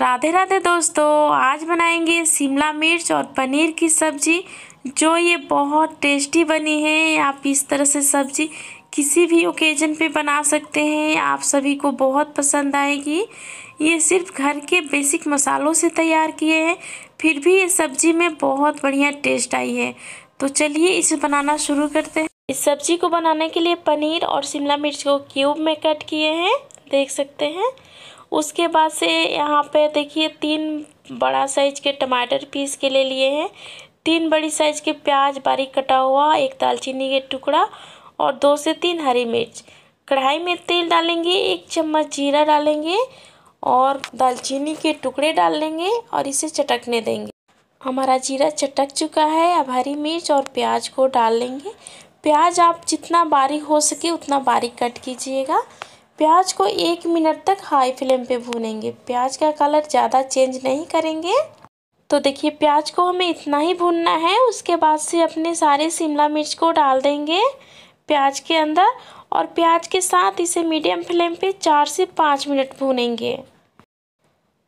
राधे राधे दोस्तों आज बनाएंगे शिमला मिर्च और पनीर की सब्ज़ी जो ये बहुत टेस्टी बनी है आप इस तरह से सब्ज़ी किसी भी ओकेजन पे बना सकते हैं आप सभी को बहुत पसंद आएगी ये सिर्फ घर के बेसिक मसालों से तैयार किए हैं फिर भी ये सब्ज़ी में बहुत बढ़िया टेस्ट आई है तो चलिए इसे बनाना शुरू करते हैं इस सब्ज़ी को बनाने के लिए पनीर और शिमला मिर्च को क्यूब में कट किए हैं देख सकते हैं उसके बाद से यहाँ पे देखिए तीन बड़ा साइज के टमाटर पीस के ले लिए हैं तीन बड़ी साइज के प्याज बारीक कटा हुआ एक दालचीनी के टुकड़ा और दो से तीन हरी मिर्च कढ़ाई में तेल डालेंगे एक चम्मच जीरा डालेंगे और दालचीनी के टुकड़े डाल लेंगे और इसे चटकने देंगे हमारा जीरा चटक चुका है अब हरी मिर्च और प्याज को डाल लेंगे प्याज आप जितना बारीक हो सके उतना बारीक कट कीजिएगा प्याज को एक मिनट तक हाई फ्लेम पे भूनेंगे प्याज का कलर ज़्यादा चेंज नहीं करेंगे तो देखिए प्याज को हमें इतना ही भूनना है उसके बाद से अपने सारे शिमला मिर्च को डाल देंगे प्याज के अंदर और प्याज के साथ इसे मीडियम फ्लेम पे चार से पाँच मिनट भूनेंगे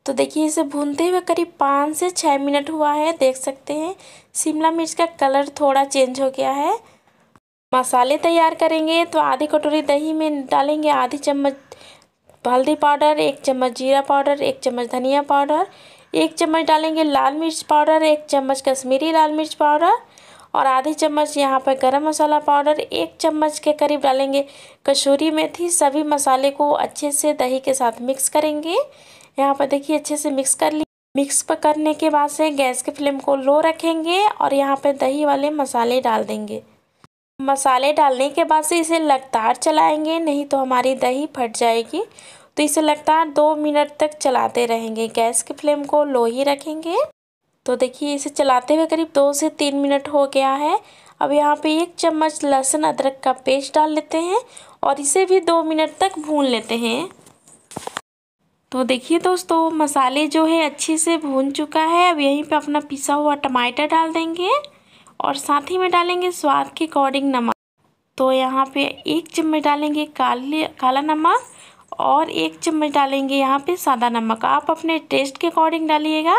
तो देखिए इसे भूनते हुए करीब पाँच से छः मिनट हुआ है देख सकते हैं शिमला मिर्च का कलर थोड़ा चेंज हो गया है मसाले तैयार करेंगे तो आधी कटोरी दही में डालेंगे आधी चम्मच हल्दी पाउडर एक चम्मच जीरा पाउडर एक चम्मच धनिया पाउडर एक चम्मच डालेंगे लाल मिर्च पाउडर एक चम्मच कश्मीरी लाल मिर्च पाउडर और आधी चम्मच यहाँ पर गरम मसाला पाउडर एक चम्मच के करीब डालेंगे कसूरी मेथी सभी मसाले को अच्छे से दही के साथ मिक्स करेंगे यहाँ पर देखिए अच्छे से मिक्स कर ली मिक्स पर करने के बाद से गैस के फ्लेम को लो रखेंगे और यहाँ पर दही वाले मसाले डाल देंगे मसाले डालने के बाद से इसे लगातार चलाएंगे नहीं तो हमारी दही फट जाएगी तो इसे लगातार दो मिनट तक चलाते रहेंगे गैस की फ्लेम को लो ही रखेंगे तो देखिए इसे चलाते हुए करीब दो से तीन मिनट हो गया है अब यहाँ पे एक चम्मच लहसुन अदरक का पेस्ट डाल लेते हैं और इसे भी दो मिनट तक भून लेते हैं तो देखिए दोस्तों मसाले जो है अच्छे से भून चुका है अब यहीं पे अपना पिसा हुआ टमाटर डाल देंगे और साथ ही में डालेंगे स्वाद के अकॉर्डिंग नमक तो यहाँ पे एक चम्मच डालेंगे काले काला नमक और एक चम्मच डालेंगे यहाँ पे सादा नमक आप अपने टेस्ट के अकॉर्डिंग डालिएगा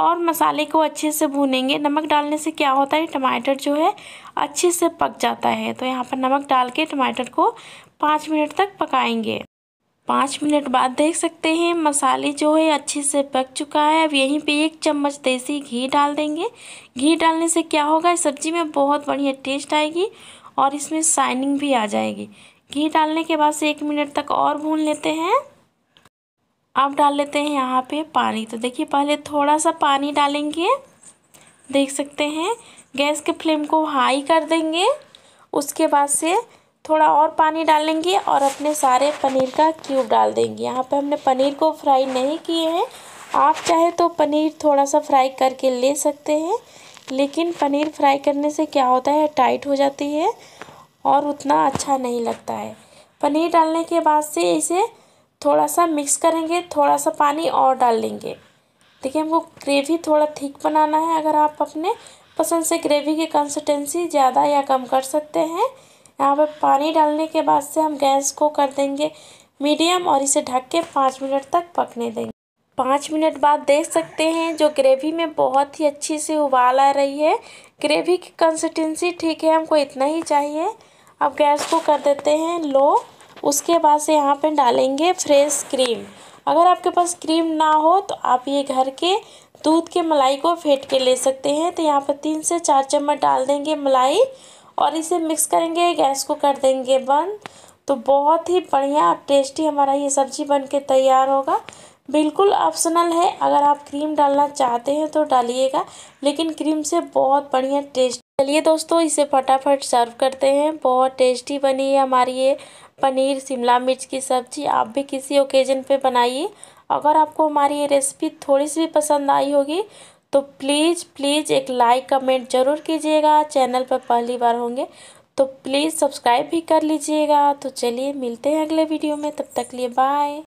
और मसाले को अच्छे से भूनेंगे नमक डालने से क्या होता है टमाटर जो है अच्छे से पक जाता है तो यहाँ पर नमक डाल के टमाटर को पाँच मिनट तक पकाएंगे पाँच मिनट बाद देख सकते हैं मसाले जो है अच्छे से पक चुका है अब यहीं पे एक चम्मच देसी घी डाल देंगे घी डालने से क्या होगा सब्ज़ी में बहुत बढ़िया टेस्ट आएगी और इसमें शाइनिंग भी आ जाएगी घी डालने के बाद से एक मिनट तक और भून लेते हैं अब डाल लेते हैं यहाँ पे पानी तो देखिए पहले थोड़ा सा पानी डालेंगे देख सकते हैं गैस के फ्लेम को हाई कर देंगे उसके बाद से थोड़ा और पानी डालेंगे और अपने सारे पनीर का क्यूब डाल देंगे यहाँ पे हमने पनीर को फ्राई नहीं किए हैं आप चाहे तो पनीर थोड़ा सा फ्राई करके ले सकते हैं लेकिन पनीर फ्राई करने से क्या होता है टाइट हो जाती है और उतना अच्छा नहीं लगता है पनीर डालने के बाद से इसे थोड़ा सा मिक्स करेंगे थोड़ा सा पानी और डाल लेंगे देखिए हमको ग्रेवी थोड़ा थिक बनाना है अगर आप अपने पसंद से ग्रेवी की कंसिस्टेंसी ज़्यादा या कम कर सकते हैं यहाँ पर पानी डालने के बाद से हम गैस को कर देंगे मीडियम और इसे ढक के पाँच मिनट तक पकने देंगे पाँच मिनट बाद देख सकते हैं जो ग्रेवी में बहुत ही अच्छी से उबाल आ रही है ग्रेवी की कंसिस्टेंसी ठीक है हमको इतना ही चाहिए अब गैस को कर देते हैं लो उसके बाद से यहाँ पे डालेंगे फ्रेश क्रीम अगर आपके पास क्रीम ना हो तो आप ये घर के दूध के मलाई को फेंट के ले सकते हैं तो यहाँ पर तीन से चार चम्मच डाल देंगे मलाई और इसे मिक्स करेंगे गैस को कर देंगे बंद तो बहुत ही बढ़िया और टेस्टी हमारा ये सब्ज़ी बन के तैयार होगा बिल्कुल ऑप्शनल है अगर आप क्रीम डालना चाहते हैं तो डालिएगा लेकिन क्रीम से बहुत बढ़िया टेस्ट चलिए दोस्तों इसे फटाफट सर्व करते हैं बहुत टेस्टी बनी है हमारी ये पनीर शिमला मिर्च की सब्ज़ी आप भी किसी ओकेज़न पे बनाइए अगर आपको हमारी ये रेसिपी थोड़ी सी भी पसंद आई होगी तो प्लीज़ प्लीज़ एक लाइक कमेंट ज़रूर कीजिएगा चैनल पर पहली बार होंगे तो प्लीज़ सब्सक्राइब भी कर लीजिएगा तो चलिए मिलते हैं अगले वीडियो में तब तक लिए बाय